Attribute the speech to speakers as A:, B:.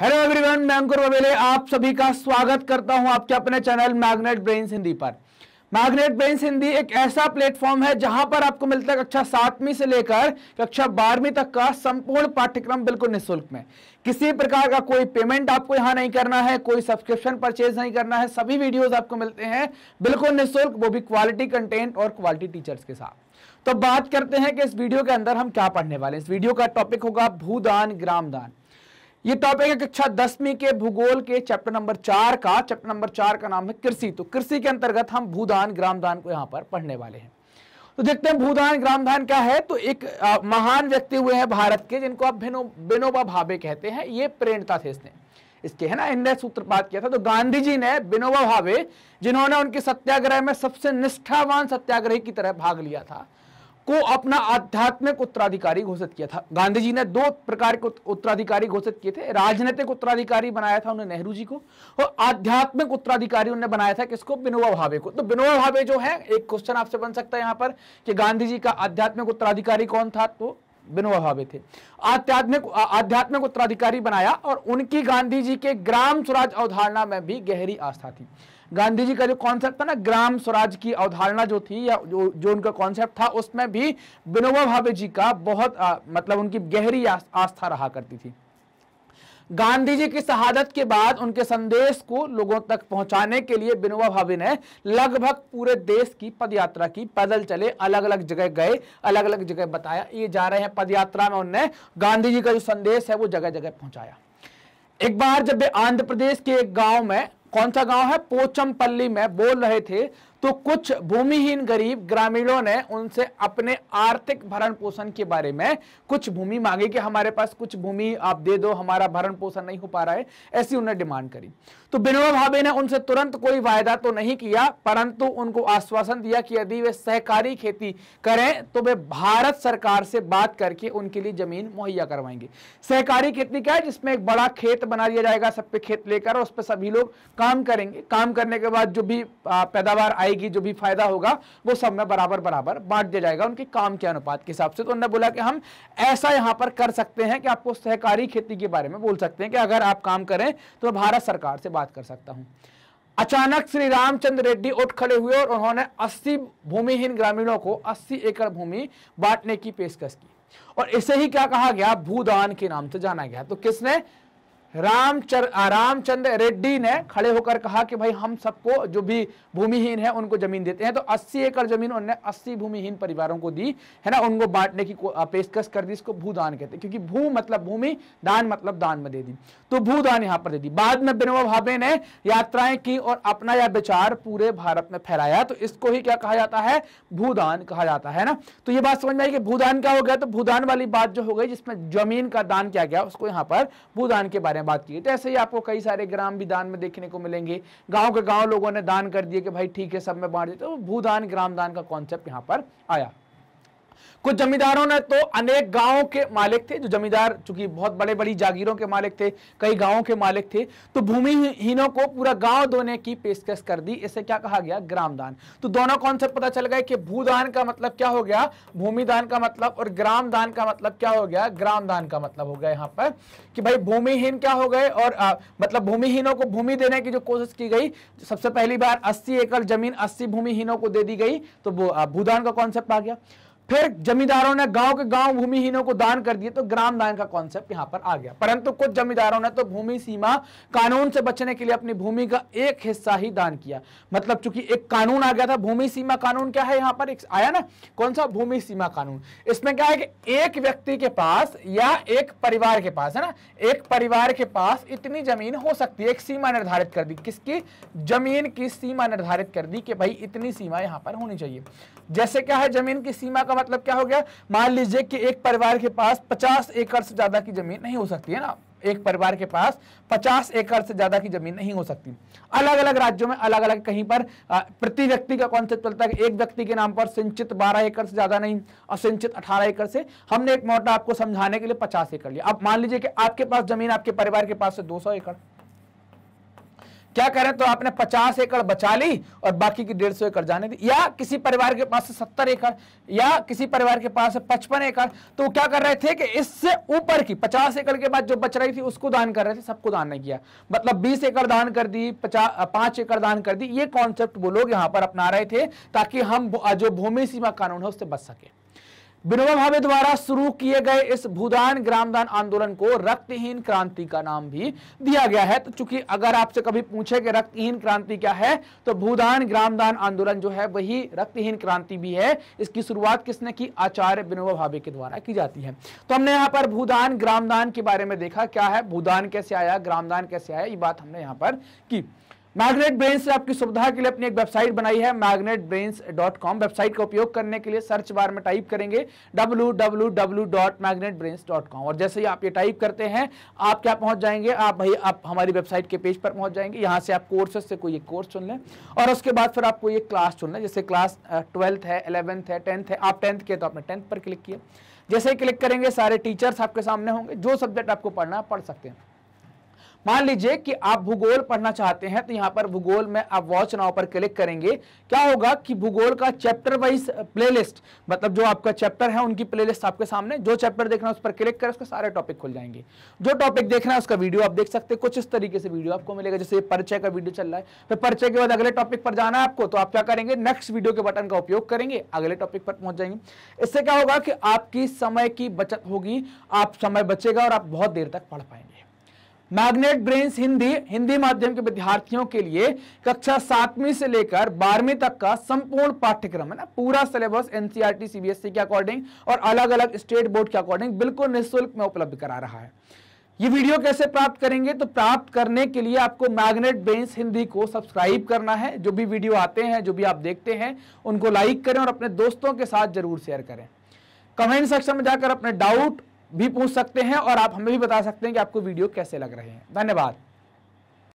A: hello everyone मैं अंकुर बबेले आप सभी का स्वागत करता हूं आपके अपने चैनल मैग्नेट ब्रेन हिंदी पर मैग्नेट ब्रेन हिंदी एक ऐसा प्लेटफॉर्म है जहां पर आपको मिलता है कक्षा सातवीं से लेकर कक्षा बारहवीं तक का संपूर्ण पाठ्यक्रम बिल्कुल निःशुल्क में किसी प्रकार का कोई पेमेंट आपको यहाँ नहीं करना है कोई सब्सक्रिप्शन परचेज नहीं करना है सभी वीडियोज आपको मिलते हैं बिल्कुल निःशुल्क वो भी क्वालिटी कंटेंट और क्वालिटी टीचर्स के साथ तो बात करते हैं कि इस वीडियो के अंदर हम क्या पढ़ने वाले इस वीडियो का टॉपिक होगा भूदान ग्रामदान ये टॉपिक है कक्षा दसवीं के भूगोल के चैप्टर नंबर चार का चैप्टर नंबर चार का नाम है कृषि तो कृषि के अंतर्गत हम भूदान ग्रामदान को यहाँ पर पढ़ने वाले हैं तो देखते हैं भूदान ग्रामदान क्या है तो एक आ, महान व्यक्ति हुए हैं भारत के जिनको आप बेनो भावे कहते हैं ये प्रेरणता थे इसने इसके है ना इनने सूत्रपात किया था तो गांधी जी ने बिनोबा भावे जिन्होंने उनके सत्याग्रह में सबसे निष्ठावान सत्याग्रह की तरह भाग लिया था को अपना आध्यात्मिक उत्तराधिकारी घोषित किया था गांधी जी ने दो प्रकार के उत्तराधिकारी घोषित किए थे राजनीतिक उत्तराधिकारी बनाया था उन्हें नेहरू जी को और आध्यात्मिक उत्तराधिकारी उन्हें बनाया था किसको विनोबा भावे को तो विनोबा भावे जो है एक क्वेश्चन आपसे बन सकता है यहां पर कि गांधी जी का आध्यात्मिक उत्तराधिकारी कौन था तो विनोबा भावे थे आध्यात्मिक आध्यात्मिक उत्तराधिकारी बनाया और उनकी गांधी जी के ग्राम स्वराज अवधारणा में भी गहरी आस्था थी गांधी जी का जो कॉन्सेप्ट था ना ग्राम स्वराज की अवधारणा जो थी या जो जो उनका कॉन्सेप्ट था उसमें भी विनोबा भावे जी का बहुत आ, मतलब उनकी गहरी आस्था रहा करती थी गांधी जी की शहादत के बाद उनके संदेश को लोगों तक पहुंचाने के लिए बिनोबा भावे ने लगभग पूरे देश की पदयात्रा की पैदल चले अलग अलग जगह गए अलग अलग जगह बताया ये जा रहे हैं पदयात्रा में उनने गांधी जी का जो संदेश है वो जगह जगह पहुंचाया एक बार जब वे आंध्र प्रदेश के एक गांव में कौन सा गांव है पोचमपल्ली में बोल रहे थे तो कुछ भूमिहीन गरीब ग्रामीणों ने उनसे अपने आर्थिक भरण पोषण के बारे में कुछ भूमि मांगी कि हमारे पास कुछ भूमि आप दे दो हमारा भरण पोषण नहीं हो पा रहा है ऐसी उन्हें डिमांड करी तो विनोबा भावे ने उनसे तुरंत कोई वायदा तो नहीं किया परंतु उनको आश्वासन दिया कि यदि वे सहकारी खेती करें तो वे भारत सरकार से बात करके उनके लिए जमीन मुहैया करवाएंगे सहकारी खेती क्या है जिसमें एक बड़ा खेत बना दिया जाएगा सब पे खेत लेकर और उस पर सभी लोग काम करेंगे काम करने के बाद जो भी पैदावार आएगी जो भी फायदा होगा वो सब में बराबर बराबर बांट दिया जाएगा उनके काम के अनुपात के हिसाब से तो उन्होंने बोला कि हम ऐसा यहां पर कर सकते हैं कि आपको सहकारी खेती के बारे में बोल सकते हैं कि अगर आप काम करें तो भारत सरकार से बात कर सकता हूं अचानक श्री रामचंद्र रेड्डी उठ खड़े हुए और उन्होंने 80 भूमिहीन ग्रामीणों को 80 एकड़ भूमि बांटने की पेशकश की और इसे ही क्या कहा गया भूदान के नाम से जाना गया तो किसने रामचर रामचंद्र रेड्डी ने खड़े होकर कहा कि भाई हम सबको जो भी भूमिहीन है उनको जमीन देते हैं तो 80 एकड़ जमीन उन्होंने 80 भूमिहीन परिवारों को दी है ना उनको बांटने की पेशकश कर दी इसको भूदान कहते हैं क्योंकि भू मतलब भूमि दान मतलब दान में दे दी तो भूदान यहाँ पर दे दी बाद में विनोबा भावे ने यात्राएं की और अपना यह विचार पूरे भारत में फैलाया तो इसको ही क्या कहा जाता है भूदान कहा जाता है ना तो ये बात समझ में आई कि भूदान क्या हो गया तो भूदान वाली बात जो हो गई जिसमें जमीन का दान किया गया उसको यहाँ पर भूदान के बारे बारे में बात की तो ऐसे ही आपको कई सारे ग्राम भी दान में देखने को मिलेंगे गाँव के गाँव लोगों ने दान कर दिए कि भाई ठीक है सब में बांट दिए तो भूदान ग्राम दान का कॉन्सेप्ट यहाँ पर आया कुछ जमींदारों ने तो अनेक गांवों के मालिक थे जो जमींदार चूंकि बहुत बड़े बड़ी जागीरों के मालिक थे कई गांवों के मालिक थे तो भूमिहीनों को पूरा गांव धोने की पेशकश कर दी इसे क्या कहा गया ग्रामदान तो दोनों कॉन्सेप्ट पता चल गए कि भूदान का मतलब क्या हो गया भूमिदान का मतलब और दान का मतलब क्या हो गया दान का मतलब हो गया यहाँ पर कि भाई भूमिहीन क्या हो गए और आ, मतलब भूमिहीनों को भूमि देने की जो कोशिश की गई सबसे पहली बार अस्सी एकड़ जमीन अस्सी भूमिहीनों को दे दी गई तो भूदान का कॉन्सेप्ट आ गया फिर जमींदारों ने गांव के गांव भूमिहीनों को दान कर दिए तो ग्राम दान का कॉन्सेप्ट यहां पर आ गया परंतु कुछ जमींदारों ने तो भूमि सीमा कानून से बचने के लिए अपनी भूमि का एक हिस्सा ही दान किया मतलब चूंकि एक कानून आ गया था भूमि सीमा कानून क्या है यहां पर एक आया ना कौन सा भूमि सीमा कानून इसमें क्या है कि एक व्यक्ति के पास या एक परिवार के पास है ना एक परिवार के पास इतनी जमीन हो सकती है एक सीमा निर्धारित कर दी किसकी जमीन की सीमा निर्धारित कर दी कि भाई इतनी सीमा यहां पर होनी चाहिए जैसे क्या है जमीन की सीमा का का मतलब क्या हो गया मान लीजिए कि एक परिवार के पास पचास एकड़ से ज्यादा की जमीन नहीं हो सकती है ना एक परिवार के पास 50 एकड़ से ज्यादा की जमीन नहीं हो सकती अलग अलग राज्यों में अलग अलग कहीं पर प्रति व्यक्ति का कॉन्सेप्ट चलता है एक व्यक्ति के नाम पर सिंचित 12 एकड़ से ज्यादा नहीं और सिंचित 18 एकड़ से हमने एक मोटा आपको समझाने के लिए 50 एकड़ लिया अब मान लीजिए कि आपके पास जमीन आपके परिवार के पास से दो एकड़ क्या करें तो आपने 50 एकड़ बचा ली और बाकी की 150 एकड़ जाने दी या किसी परिवार के पास है 70 एकड़ या किसी परिवार के पास है 55 एकड़ तो वो क्या कर रहे थे कि इससे ऊपर की 50 एकड़ के बाद जो बच रही थी उसको दान कर रहे थे सबको दान नहीं किया मतलब 20 एकड़ दान कर दी पचास पांच एकड़ दान कर दी ये कॉन्सेप्ट वो लोग यहां पर अपना रहे थे ताकि हम जो भूमि सीमा कानून है उससे बच सके विनोबा भावे द्वारा शुरू किए गए इस भूदान ग्रामदान आंदोलन को रक्तहीन क्रांति का नाम भी दिया गया है तो चूंकि अगर आपसे कभी पूछे कि रक्तहीन क्रांति क्या है तो भूदान ग्रामदान आंदोलन जो है वही रक्तहीन क्रांति भी है इसकी शुरुआत किसने की आचार्य विनोबा भावे के द्वारा की जाती है तो हमने यहाँ पर भूदान ग्रामदान के बारे में देखा क्या है भूदान कैसे आया ग्रामदान कैसे आया ये बात हमने यहाँ पर की मैग्नेट ब्रेन्स से आपकी सुविधा के लिए अपनी एक वेबसाइट बनाई है magnet brains dot com website का उपयोग करने के लिए सर्च बार में टाइप करेंगे W W W dot magnet brains dot com और जैसे ही आप ये टाइप करते हैं आप क्या पहुंच जाएंगे आप भाई आप हमारी वेबसाइट के पेज पर पहुंच जाएंगे यहाँ से आप कोर्सेज से कोई एक कोर्स चुन लें और उसके बाद फिर आपको ये क्लास चुनना जैसे क्लास ट्वेल्थ है इलेवंथ है टेंथ है आप टेंथ किए तो आपने टेंथ पर क्लिक किया जैसे ही क्लिक करेंगे सारे टीचर्स आपके सामने होंगे जो सब्जेक्ट आपको पढ़ना पढ़ सकते हैं मान लीजिए कि आप भूगोल पढ़ना चाहते हैं तो यहाँ पर भूगोल में आप वॉच नाव पर क्लिक करेंगे क्या होगा कि भूगोल का चैप्टर वाइज प्लेलिस्ट मतलब जो आपका चैप्टर है उनकी प्लेलिस्ट आपके सामने जो चैप्टर देखना है उस पर क्लिक करें उसके सारे टॉपिक खुल जाएंगे जो टॉपिक देखना है उसका वीडियो आप देख सकते हैं कुछ इस तरीके से वीडियो आपको मिलेगा जैसे परिचय का वीडियो चल रहा है फिर परिचय के बाद अगले टॉपिक पर जाना है आपको तो आप क्या करेंगे नेक्स्ट वीडियो के बटन का उपयोग करेंगे अगले टॉपिक पर पहुंच जाएंगे इससे क्या होगा कि आपकी समय की बचत होगी आप समय बचेगा और आप बहुत देर तक पढ़ पाएंगे मैग्नेट ब्रेन्स हिंदी हिंदी माध्यम के विद्यार्थियों के लिए कक्षा सातवीं से लेकर बारहवीं तक का संपूर्ण पाठ्यक्रम है ना पूरा सिलेबस एनसीआर सीबीएसई के अकॉर्डिंग और अलग अलग स्टेट बोर्ड के अकॉर्डिंग बिल्कुल निःशुल्क में उपलब्ध करा रहा है ये वीडियो कैसे प्राप्त करेंगे तो प्राप्त करने के लिए आपको मैग्नेट बेंस हिंदी को सब्सक्राइब करना है जो भी वीडियो आते हैं जो भी आप देखते हैं उनको लाइक करें और अपने दोस्तों के साथ जरूर शेयर करें कमेंट सेक्शन में जाकर अपने डाउट भी पूछ सकते हैं और आप हमें भी बता सकते हैं कि आपको वीडियो कैसे लग रहे हैं धन्यवाद